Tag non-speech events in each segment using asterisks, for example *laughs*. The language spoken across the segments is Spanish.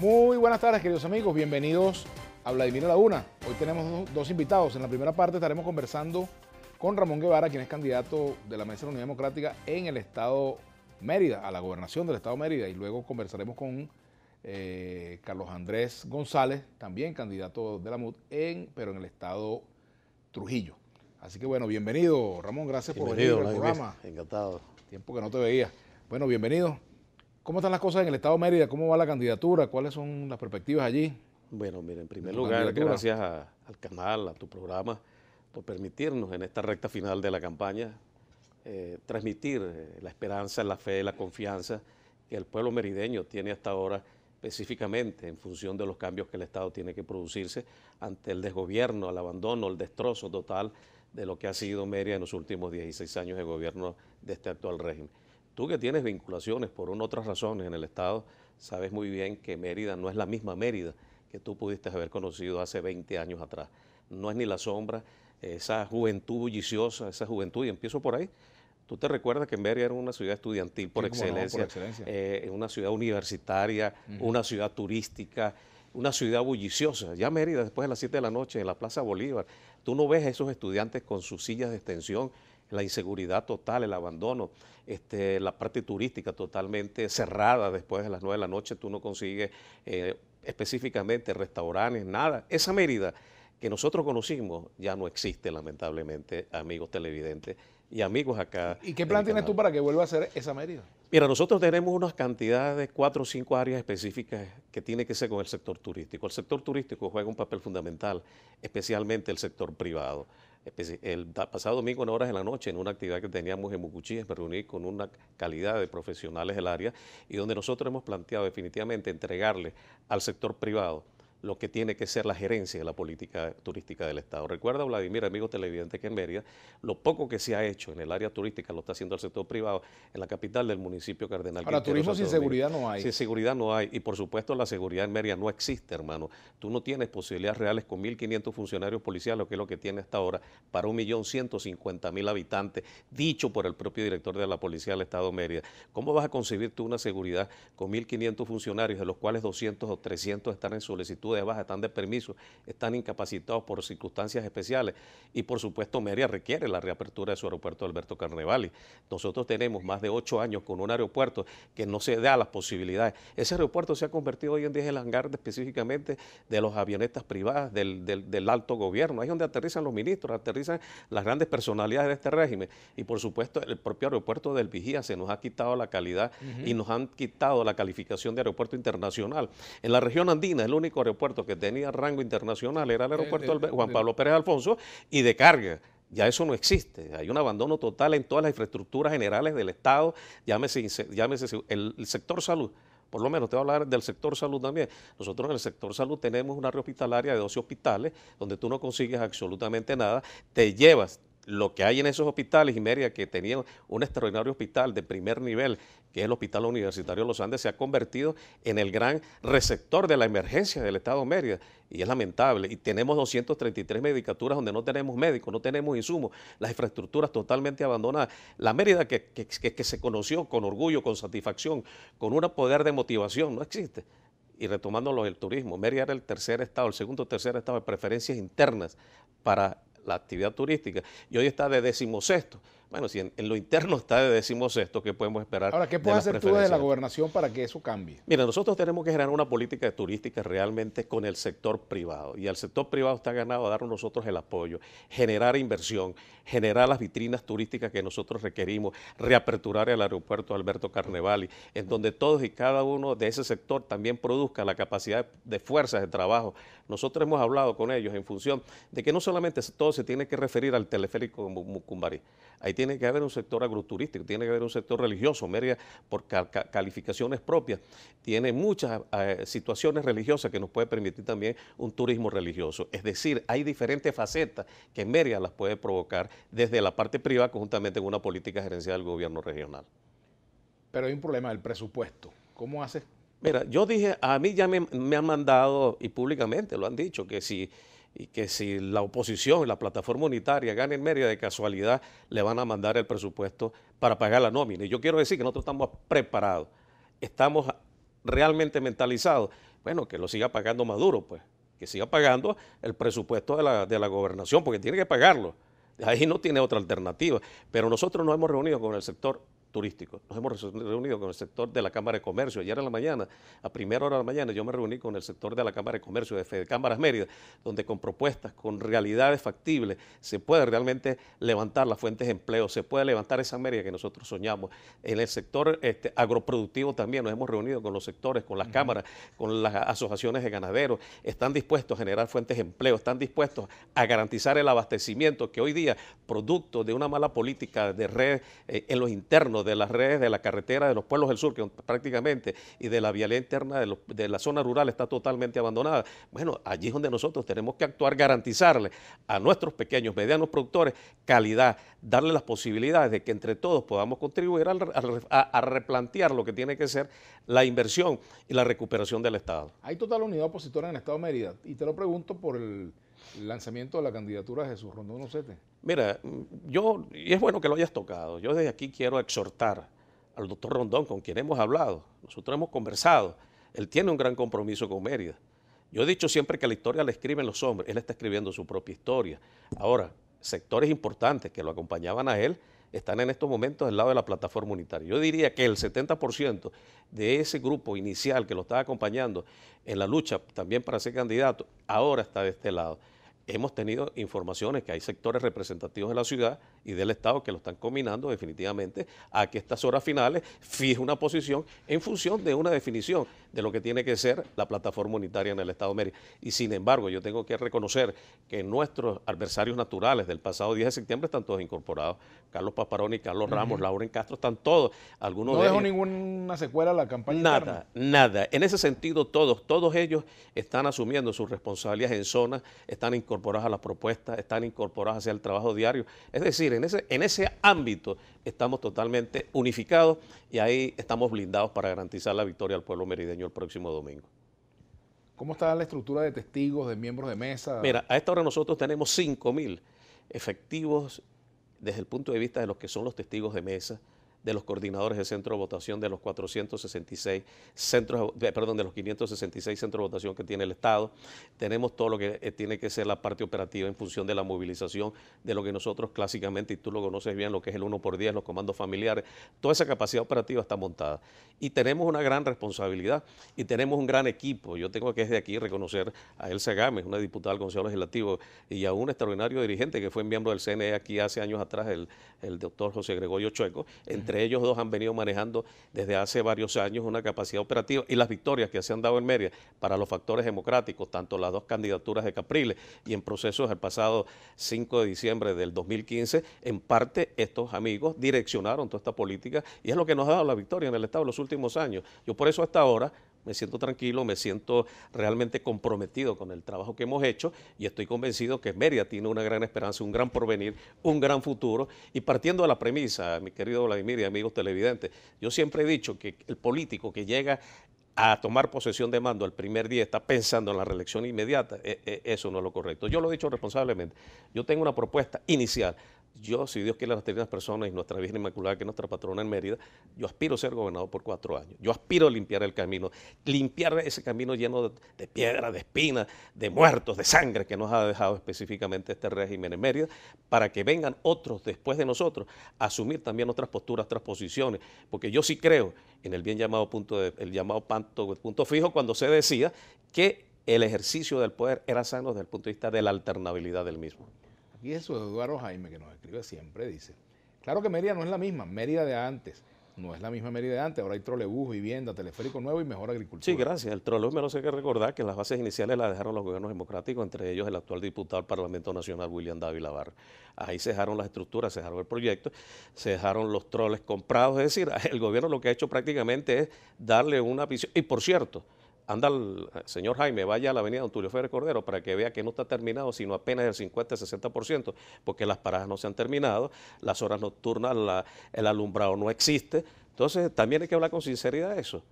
Muy buenas tardes, queridos amigos. Bienvenidos a Vladimir Laguna. Hoy tenemos dos invitados. En la primera parte estaremos conversando con Ramón Guevara, quien es candidato de la Mesa de la Unidad Democrática en el Estado Mérida, a la gobernación del Estado Mérida. Y luego conversaremos con eh, Carlos Andrés González, también candidato de la MUD, en, pero en el Estado Trujillo. Así que bueno, bienvenido Ramón, gracias por venir al programa. Encantado. Tiempo que no te veía. Bueno, bienvenido. ¿Cómo están las cosas en el Estado de Mérida? ¿Cómo va la candidatura? ¿Cuáles son las perspectivas allí? Bueno, mire, en primer lugar, gracias al canal, a tu programa, por permitirnos en esta recta final de la campaña eh, transmitir eh, la esperanza, la fe, la confianza que el pueblo merideño tiene hasta ahora específicamente en función de los cambios que el Estado tiene que producirse ante el desgobierno, el abandono, el destrozo total de lo que ha sido Mérida en los últimos 16 años de gobierno de este actual régimen. Tú que tienes vinculaciones por una otras razones en el Estado, sabes muy bien que Mérida no es la misma Mérida que tú pudiste haber conocido hace 20 años atrás. No es ni la sombra, esa juventud bulliciosa, esa juventud, y empiezo por ahí. Tú te recuerdas que Mérida era una ciudad estudiantil por excelencia, eh, una ciudad universitaria, una ciudad turística, una ciudad bulliciosa. Ya Mérida, después de las 7 de la noche, en la Plaza Bolívar, tú no ves a esos estudiantes con sus sillas de extensión, la inseguridad total, el abandono, este, la parte turística totalmente cerrada después de las nueve de la noche, tú no consigues eh, específicamente restaurantes, nada. Esa Mérida que nosotros conocimos ya no existe, lamentablemente, amigos televidentes y amigos acá. ¿Y qué plan tienes tú para que vuelva a ser esa Mérida? Mira, nosotros tenemos unas cantidades de cuatro o cinco áreas específicas que tiene que ser con el sector turístico. El sector turístico juega un papel fundamental, especialmente el sector privado el pasado domingo en horas de la noche, en una actividad que teníamos en Mucuchí me reuní con una calidad de profesionales del área y donde nosotros hemos planteado definitivamente entregarle al sector privado lo que tiene que ser la gerencia de la política turística del Estado. Recuerda, Vladimir, amigo televidente, que en Mérida, lo poco que se ha hecho en el área turística lo está haciendo el sector privado en la capital del municipio Cardenal. Para turismo sin seguridad no hay. Sin seguridad no hay. Y por supuesto, la seguridad en Mérida no existe, hermano. Tú no tienes posibilidades reales con 1.500 funcionarios policiales, lo que es lo que tiene hasta ahora, para 1.150.000 habitantes, dicho por el propio director de la Policía del Estado de Mérida. ¿Cómo vas a concebir tú una seguridad con 1.500 funcionarios, de los cuales 200 o 300 están en solicitud? de baja, están de permiso, están incapacitados por circunstancias especiales y por supuesto Mérida requiere la reapertura de su aeropuerto Alberto Carnevali. Nosotros tenemos más de ocho años con un aeropuerto que no se da las posibilidades. Ese aeropuerto se ha convertido hoy en día en el hangar específicamente de los avionetas privadas, del, alto gobierno, ahí es donde aterrizan los ministros, aterrizan las grandes personalidades de este régimen y por supuesto el propio aeropuerto del Vigía se nos ha quitado la calidad y nos han quitado la calificación de aeropuerto internacional. En la región andina, es el único aeropuerto que tenía rango internacional era el aeropuerto Juan Pablo Pérez Alfonso y de carga. Ya eso no existe. Hay un abandono total en todas las infraestructuras generales del Estado, llámese, llámese el, el sector salud por lo menos te voy a hablar del sector salud también. Nosotros en el sector salud tenemos una red hospitalaria de 12 hospitales donde tú no consigues absolutamente nada, te llevas lo que hay en esos hospitales, y Mérida que tenían un extraordinario hospital de primer nivel, que es el Hospital Universitario de los Andes, se ha convertido en el gran receptor de la emergencia del Estado de Mérida. Y es lamentable. Y tenemos 233 medicaturas donde no tenemos médicos, no tenemos insumos, las infraestructuras totalmente abandonadas. La Mérida que, que, se conoció con orgullo, con satisfacción, con un poder de motivación, no existe y retomando lo del turismo, Mérida era el tercer estado, el segundo o tercer estado de preferencias internas para la actividad turística, y hoy está de decimosexto. Bueno, si en, lo interno está, decimos esto, ¿qué podemos esperar? Ahora, ¿qué puede hacer tú de la gobernación para que eso cambie? Mira, nosotros tenemos que generar una política turística realmente con el sector privado. Y al sector privado está ganado a darnos nosotros el apoyo, generar inversión, generar las vitrinas turísticas que nosotros requerimos, reaperturar el aeropuerto Alberto Carnevali, en donde todos y cada uno de ese sector también produzca la capacidad de fuerzas de trabajo. Nosotros hemos hablado con ellos en función de que no solamente todo se tiene que referir al teleférico Mucumbarí. Ahí tiene que haber un sector agroturístico, tiene que haber un sector religioso, media por calificaciones propias. Tiene muchas eh, situaciones religiosas que nos puede permitir también un turismo religioso. Es decir, hay diferentes facetas que Mérida las puede provocar desde la parte privada conjuntamente con una política gerencial del gobierno regional. Pero hay un problema del presupuesto. ¿Cómo hace? Mira, yo dije, a mí ya me han mandado y públicamente lo han dicho, que si y que si la oposición, y la plataforma unitaria ganen en media de casualidad, le van a mandar el presupuesto para pagar la nómina. Y yo quiero decir que nosotros estamos preparados, estamos realmente mentalizados. Bueno, que lo siga pagando Maduro, pues, que siga pagando el presupuesto de la, de la gobernación, porque tiene que pagarlo. Ahí no tiene otra alternativa. Pero nosotros nos hemos reunido con el sector turístico. Nos hemos reunido con el sector de la Cámara de Comercio. Ayer en la mañana, a primera hora de la mañana, yo me reuní con el sector de la Cámara de Comercio de Cámaras Mérida, donde con propuestas, con realidades factibles, se puede realmente levantar las fuentes de empleo, se puede levantar esa Mérida que nosotros soñamos. En el sector este, agroproductivo también nos hemos reunido con los sectores, con las cámaras, con las asociaciones de ganaderos. Están dispuestos a generar fuentes de empleo, están dispuestos a garantizar el abastecimiento que hoy día, producto de una mala política de red eh, en los internos, de las redes, de la carretera, de los pueblos del sur, que prácticamente, y de la vialidad interna de, la zona rural está totalmente abandonada. Bueno, allí es donde nosotros tenemos que actuar, garantizarle a nuestros pequeños, medianos productores calidad, darle las posibilidades de que entre todos podamos contribuir a, a replantear lo que tiene que ser la inversión y la recuperación del Estado. Hay total unidad opositora en el Estado de Mérida, y te lo pregunto por el el lanzamiento de la candidatura de Jesús Rondón Ocete? Mira, mm, yo, y es bueno que lo hayas tocado, yo desde aquí quiero exhortar al doctor Rondón, con quien hemos hablado, nosotros hemos conversado, él tiene un gran compromiso con Mérida. Yo he dicho siempre que la historia la escriben los hombres, él está escribiendo su propia historia. Ahora, sectores importantes que lo acompañaban a él están en estos momentos del lado de la plataforma unitaria. Yo diría que el 70% de ese grupo inicial que lo estaba acompañando en la lucha también para ser candidato, ahora está de este lado hemos tenido informaciones que hay sectores representativos de la ciudad y del Estado que lo están combinando definitivamente a que estas horas finales fije una posición en función de una definición de lo que tiene que ser la plataforma unitaria en el Estado de Mérida. Y sin embargo, yo tengo que reconocer que nuestros adversarios naturales del pasado 10 de septiembre están todos incorporados. Carlos Paparoni, Carlos Ramos, Lauren Castro, están todos. Algunos no dejó ninguna secuela a la campaña. Nada, nada. En ese sentido, todos, todos ellos están asumiendo sus responsabilidades en zonas, están incorporados incorporadas a las propuestas, están incorporadas hacia el trabajo diario. Es decir, en ese, en ese ámbito estamos totalmente unificados y ahí estamos blindados para garantizar la victoria al pueblo merideño el próximo domingo. ¿Cómo está la estructura de testigos, de miembros de mesa? Mira, a esta hora nosotros tenemos 5.000 efectivos desde el punto de vista de los que son los testigos de mesa, de los coordinadores de centro de votación de los 466 centros, eh, perdón, de los 566 centros de votación que tiene el Estado. Tenemos todo lo que eh, tiene que ser la parte operativa en función de la movilización de lo que nosotros clásicamente, y tú lo conoces bien, lo que es el 1 por 10, los comandos familiares, toda esa capacidad operativa está montada. Y tenemos una gran responsabilidad y tenemos un gran equipo. Yo tengo que desde aquí reconocer a Elsa Gámez, una diputada del Consejo Legislativo, y a un extraordinario dirigente que fue miembro del CNE aquí hace años atrás, el, doctor José Gregorio Chueco, entre ellos dos han venido manejando desde hace varios años una capacidad operativa y las victorias que se han dado en media para los factores democráticos, tanto las dos candidaturas de Capriles y en procesos el pasado 5 de diciembre del 2015, en parte estos amigos direccionaron toda esta política y es lo que nos ha dado la victoria en el Estado en los últimos años. Yo por eso hasta ahora me siento tranquilo, me siento realmente comprometido con el trabajo que hemos hecho y estoy convencido que Mérida tiene una gran esperanza, un gran porvenir, un gran futuro. Y partiendo de la premisa, mi querido Vladimir y amigos televidentes, yo siempre he dicho que el político que llega a tomar posesión de mando el primer día está pensando en la reelección inmediata, e, e, eso no es lo correcto. Yo lo he dicho responsablemente. Yo tengo una propuesta inicial yo, si Dios quiere las terceras personas y nuestra Virgen Inmaculada, que es nuestra patrona en Mérida, yo aspiro a ser gobernador por cuatro años. Yo aspiro a limpiar el camino, limpiar ese camino lleno de, piedras, de espinas, de muertos, de sangre que nos ha dejado específicamente este régimen en Mérida, para que vengan otros después de nosotros a asumir también otras posturas, otras posiciones, porque yo sí creo en el bien llamado punto, el llamado punto fijo cuando se decía que el ejercicio del poder era sano desde el punto de vista de la alternabilidad del mismo eso es Eduardo Jaime, que nos escribe siempre, dice, claro que Mérida no es la misma, Mérida de antes, no es la misma Mérida de antes, ahora hay trolebús, vivienda, teleférico nuevo y mejor agricultura. Sí, gracias. El trolebús me lo sé que recordar que las bases iniciales las dejaron los gobiernos democráticos, entre ellos el actual diputado del Parlamento Nacional, William Dávila Barr. Ahí se dejaron las estructuras, se dejaron el proyecto, se dejaron los troles comprados, es decir, *laughs* el gobierno lo que ha hecho prácticamente es darle una visión, y por cierto, anda, eh, señor Jaime, vaya a la avenida Don Tulio Cordero para que vea que no está terminado, sino apenas el 50-60%, porque las paradas no se han terminado, las horas nocturnas, el alumbrado no existe. Entonces, también hay que hablar con sinceridad de eso.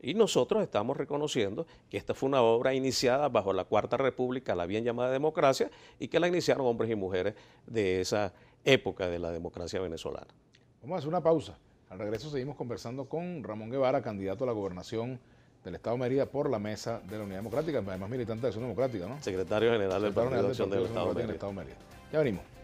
Y nosotros estamos reconociendo que esta fue una obra iniciada bajo la Cuarta República, la bien llamada democracia, y que la iniciaron hombres y mujeres de esa época de la democracia venezolana. Vamos a hacer una pausa. Al regreso seguimos conversando con Ramón Guevara, candidato a la gobernación del Estado de Mérida por la mesa de la Unidad Democrática, además militante de Unidad Democrática, ¿no? Secretario General del Partido de Unión del, del Estado, de Mérida. Ya venimos.